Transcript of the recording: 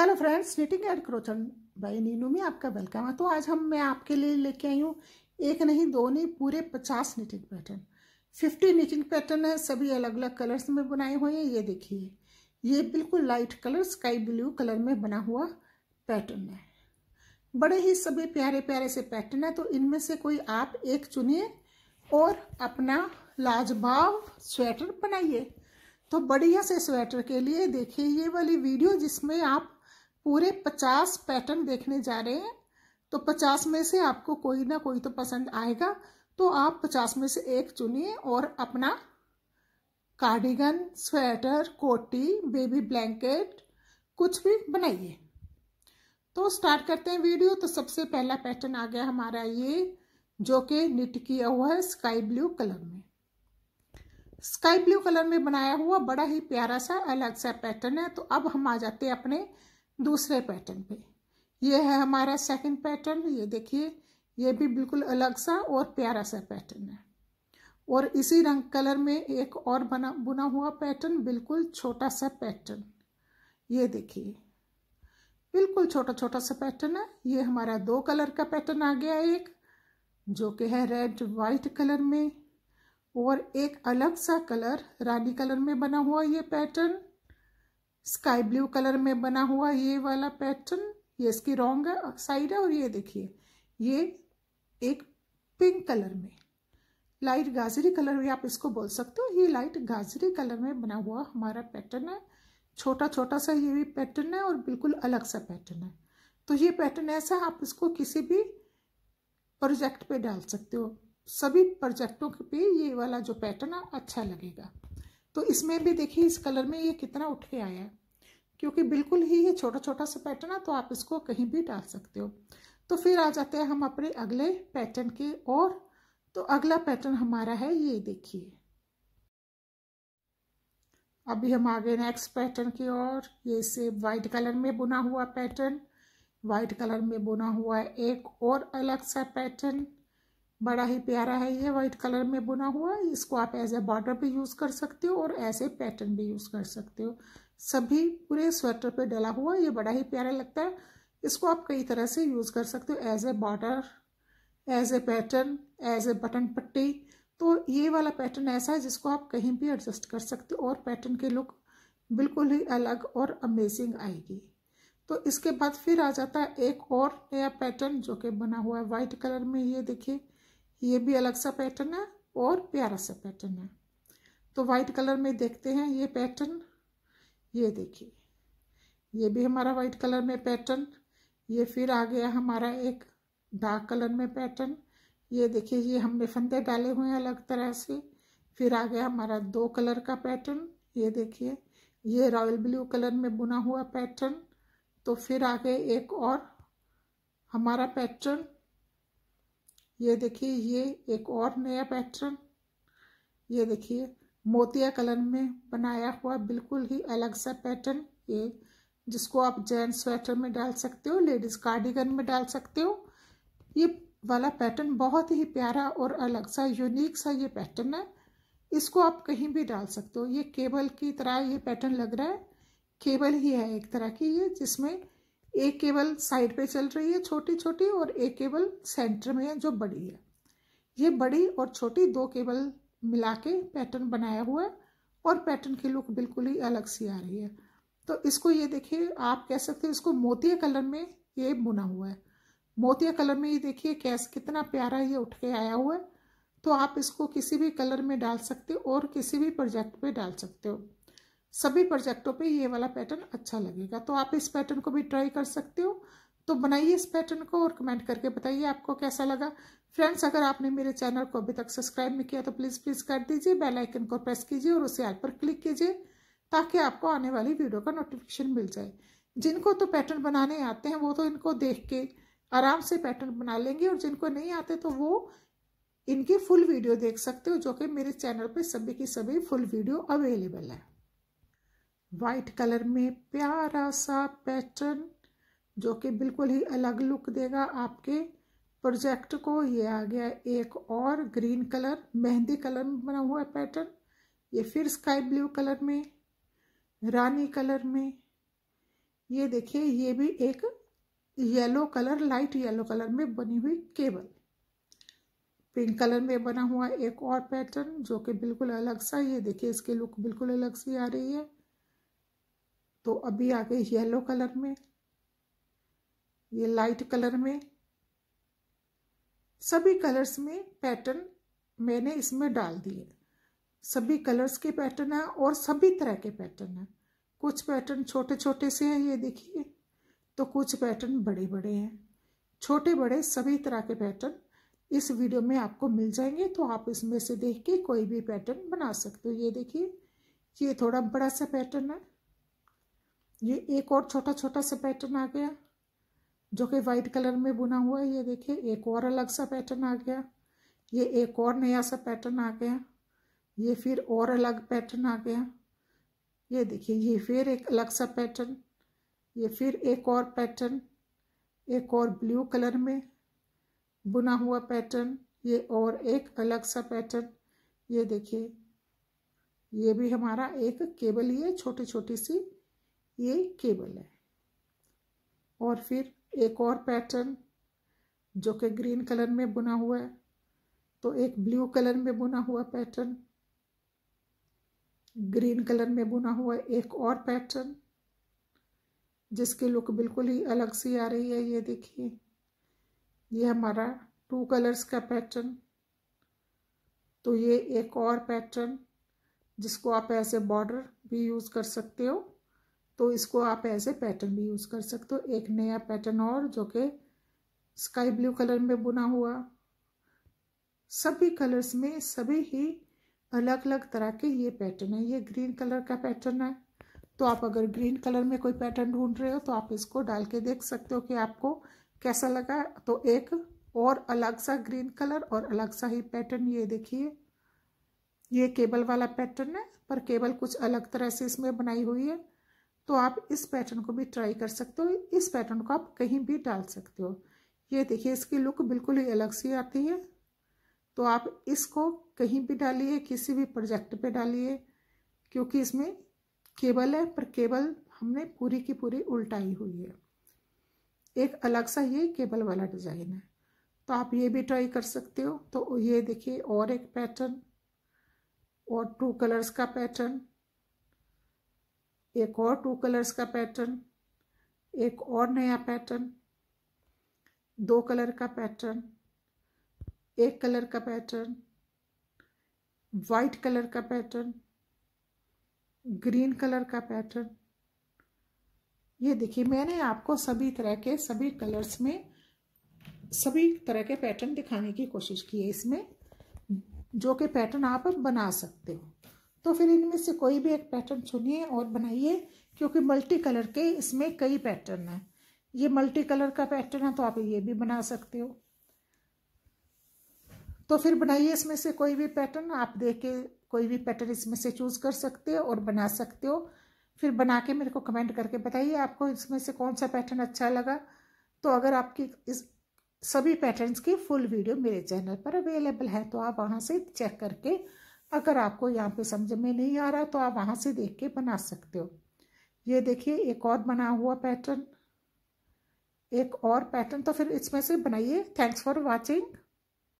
hello friends knitting and crochet by Ninu में आपका welcome है तो आज हम मैं आपके लिए लेके आई हूँ एक नहीं दो नहीं पूरे पचास knitting pattern fifty knitting pattern है सभी अलग अलग कलर्स में बनाए हुए हैं ये देखिए ये बिल्कुल light colour sky blue colour में बना हुआ पैटर्न है बड़े ही सभी प्यारे प्यारे से पैटर्न है तो इनमें से कोई आप एक चुनिए और अपना लाजवाब स्वेटर बनाइए तो बढ़िया से स्वेटर के लिए देखिए ये वाली वीडियो जिसमें आप पूरे पचास पैटर्न देखने जा रहे हैं तो पचास में से आपको कोई ना कोई तो पसंद आएगा तो आप पचास में से एक चुनिए और अपना कार्डिगन स्वेटर कोटी बेबी ब्लैंकेट कुछ भी बनाइए तो स्टार्ट करते हैं वीडियो तो सबसे पहला पैटर्न आ गया हमारा ये जो कि निट किया हुआ है स्काई ब्लू कलर में स्काई ब्लू कलर में बनाया हुआ बड़ा ही प्यारा सा अलग सा पैटर्न है तो अब हम आ जाते हैं अपने दूसरे पैटर्न पे ये है हमारा सेकंड पैटर्न ये देखिए ये भी बिल्कुल अलग सा और प्यारा सा पैटर्न है और इसी रंग कलर में एक और बना बुना हुआ पैटर्न बिल्कुल छोटा सा पैटर्न ये देखिए बिल्कुल छोटा छोटा सा पैटर्न है ये हमारा दो कलर का पैटर्न आ गया एक जो कि है रेड वाइट कलर में और एक अलग सा कलर रानी कलर में बना हुआ ये पैटर्न स्काई ब्लू कलर में बना हुआ ये वाला पैटर्न ये इसकी रॉन्ग साइड है और ये देखिए ये एक पिंक कलर में लाइट गाजरी कलर भी आप इसको बोल सकते हो ये लाइट गाजरी कलर में बना हुआ हमारा पैटर्न है छोटा छोटा सा ये भी पैटर्न है और बिल्कुल अलग सा पैटर्न है तो ये पैटर्न ऐसा आप इसको किसी भी प्रोजेक्ट पे डाल सकते हो सभी प्रोजेक्टों के पे ये वाला जो पैटर्न है अच्छा लगेगा तो इसमें भी देखिए इस कलर में ये कितना उठ के आया है क्योंकि बिल्कुल ही ये छोटा छोटा सा पैटर्न है तो आप इसको कहीं भी डाल सकते हो तो फिर आ जाते हैं हम अपने अगले पैटर्न के और तो अगला पैटर्न हमारा है ये देखिए अभी हम आगे नेक्स्ट पैटर्न की ओर ये से वाइट कलर में बुना हुआ पैटर्न वाइट कलर में बुना हुआ एक और अलग सा पैटर्न बड़ा ही प्यारा है ये वाइट कलर में बुना हुआ इसको आप एज ए बॉर्डर पे यूज़ कर सकते हो और ऐसे पैटर्न भी यूज़ कर सकते हो सभी पूरे स्वेटर पे डला हुआ ये बड़ा ही प्यारा लगता है इसको आप कई तरह से यूज़ कर सकते हो as a border as a pattern as a button पट्टी तो ये वाला पैटर्न ऐसा है जिसको आप कहीं भी एडजस्ट कर सकते हो और पैटर्न की लुक बिल्कुल ही अलग और अमेजिंग आएगी तो इसके बाद फिर आ जाता है एक और नया पैटर्न जो कि बना हुआ है वाइट कलर में ये देखिए ये भी अलग सा पैटर्न है और प्यारा सा पैटर्न है तो वाइट कलर में देखते हैं ये पैटर्न ये देखिए ये भी हमारा वाइट कलर में पैटर्न ये फिर आ गया हमारा एक डार्क कलर में पैटर्न ये देखिए ये हमने फंदे डाले हुए हैं अलग तरह से फिर आ गया हमारा दो कलर का पैटर्न ये देखिए ये रॉयल ब्लू कलर में बुना हुआ पैटर्न तो फिर आ गए एक और हमारा पैटर्न ये देखिए ये एक और नया पैटर्न ये देखिए मोतिया कलर में बनाया हुआ बिल्कुल ही अलग सा पैटर्न ये जिसको आप जेंट्स स्वेटर में डाल सकते हो लेडीज़ कार्डिगन में डाल सकते हो ये वाला पैटर्न बहुत ही प्यारा और अलग सा यूनिक सा ये पैटर्न है इसको आप कहीं भी डाल सकते हो ये केबल की तरह ये पैटर्न लग रहा है केबल ही है एक तरह की ये जिसमें एक केबल साइड पे चल रही है छोटी छोटी और एक केबल सेंटर में है जो बड़ी है ये बड़ी और छोटी दो केबल मिला के पैटर्न बनाया हुआ है और पैटर्न की लुक बिल्कुल ही अलग सी आ रही है तो इसको ये देखिए आप कह सकते हो इसको मोतिया कलर में ये बुना हुआ है मोतिया कलर में ये देखिए कैस कितना प्यारा ये उठ के आया हुआ है तो आप इसको किसी भी कलर में डाल सकते हो और किसी भी प्रोजेक्ट पे डाल सकते हो सभी प्रोजेक्टों पे ये वाला पैटर्न अच्छा लगेगा तो आप इस पैटर्न को भी ट्राई कर सकते हो तो बनाइए इस पैटर्न को और कमेंट करके बताइए आपको कैसा लगा फ्रेंड्स अगर आपने मेरे चैनल को अभी तक सब्सक्राइब नहीं किया तो प्लीज़ प्लीज़ कर दीजिए बेल आइकन को प्रेस कीजिए और उसे ऐप पर क्लिक कीजिए ताकि आपको आने वाली वीडियो का नोटिफिकेशन मिल जाए जिनको तो पैटर्न बनाने आते हैं वो तो इनको देख के आराम से पैटर्न बना लेंगे और जिनको नहीं आते तो वो इनकी फुल वीडियो देख सकते हो जो कि मेरे चैनल पर सभी की सभी फुल वीडियो अवेलेबल है वाइट कलर में प्यारा सा पैटर्न जो कि बिल्कुल ही अलग लुक देगा आपके प्रोजेक्ट को ये आ गया एक और ग्रीन कलर मेहंदी कलर में बना हुआ पैटर्न ये फिर स्काई ब्लू कलर में रानी कलर में ये देखिए ये भी एक yellow colour light yellow colour में बनी हुई केबल पिंक कलर में बना हुआ एक और पैटर्न जो कि बिल्कुल अलग सा ये देखिए इसके लुक बिल्कुल अलग सी आ रही है तो अभी आ गई येलो कलर में ये लाइट कलर में सभी कलर्स में पैटर्न मैंने इसमें डाल दिए सभी कलर्स के पैटर्न हैं और सभी तरह के पैटर्न हैं कुछ पैटर्न छोटे छोटे से हैं ये देखिए तो कुछ पैटर्न बड़े बड़े हैं छोटे बड़े सभी तरह के पैटर्न इस वीडियो में आपको मिल जाएंगे तो आप इसमें से देख के कोई भी पैटर्न बना सकते हो ये देखिए ये थोड़ा बड़ा सा पैटर्न है ये एक और छोटा छोटा सा पैटर्न आ गया जो कि वाइट कलर में बुना हुआ है ये देखिए एक और अलग सा पैटर्न आ गया ये एक और नया सा पैटर्न आ गया ये फिर और अलग पैटर्न आ गया ये देखिए ये फिर एक अलग सा पैटर्न ये फिर एक और पैटर्न एक और ब्लू कलर में बुना हुआ पैटर्न ये और एक अलग सा पैटर्न ये देखिए ये भी हमारा एक केबल ही है छोटी छोटी सी ये केबल है और फिर एक और पैटर्न जो कि ग्रीन कलर में बुना हुआ है तो एक ब्लू कलर में बुना हुआ पैटर्न ग्रीन कलर में बुना हुआ एक और पैटर्न जिसकी लुक बिल्कुल ही अलग सी आ रही है ये देखिए ये हमारा टू कलर्स का पैटर्न तो ये एक और पैटर्न जिसको आप ऐसे ए बॉर्डर भी यूज़ कर सकते हो तो इसको आप ऐसे पैटर्न भी यूज़ कर सकते हो एक नया पैटर्न और जो कि स्काई ब्लू कलर में बुना हुआ सभी कलर्स में सभी ही अलग अलग तरह के ये पैटर्न है ये ग्रीन कलर का पैटर्न है तो आप अगर ग्रीन कलर में कोई पैटर्न ढूंढ रहे हो तो आप इसको डाल के देख सकते हो कि आपको कैसा लगा तो एक और अलग सा ग्रीन कलर और अलग सा ही पैटर्न ये देखिए ये केबल वाला पैटर्न है पर केबल कुछ अलग तरह से इसमें बनाई हुई है तो आप इस पैटर्न को भी ट्राई कर सकते हो इस पैटर्न को आप कहीं भी डाल सकते हो ये देखिए इसकी लुक बिल्कुल ही अलग सी आती है तो आप इसको कहीं भी डालिए किसी भी प्रोजेक्ट पे डालिए क्योंकि इसमें केबल है पर केबल हमने पूरी की पूरी उल्टाई हुई है एक अलग सा ये केबल वाला डिज़ाइन है तो आप ये भी ट्राई कर सकते हो तो ये देखिए और एक पैटर्न और टू कलर्स का पैटर्न एक और टू कलर्स का पैटर्न एक और नया पैटर्न दो कलर का पैटर्न एक कलर का पैटर्न वाइट कलर का पैटर्न ग्रीन कलर का पैटर्न ये देखिए मैंने आपको सभी तरह के सभी कलर्स में सभी तरह के पैटर्न दिखाने की कोशिश की है इसमें जो कि पैटर्न आप बना सकते हो तो फिर इनमें से कोई भी एक पैटर्न चुनिए और बनाइए क्योंकि मल्टी कलर के इसमें कई पैटर्न हैं ये मल्टी कलर का पैटर्न है तो आप ये भी बना सकते हो तो फिर बनाइए इसमें से कोई भी पैटर्न आप देख के कोई भी पैटर्न इसमें से चूज़ कर सकते हो और बना सकते हो फिर बना के मेरे को कमेंट करके बताइए आपको इसमें से कौन सा पैटर्न अच्छा लगा तो अगर आपकी इस सभी पैटर्न्स की फुल वीडियो मेरे चैनल पर अवेलेबल है तो आप वहाँ से चेक करके अगर आपको यहाँ पे समझ में नहीं आ रहा तो आप वहाँ से देख के बना सकते हो ये देखिए एक और बना हुआ पैटर्न एक और पैटर्न तो फिर इसमें से बनाइए थैंक्स फॉर वॉचिंग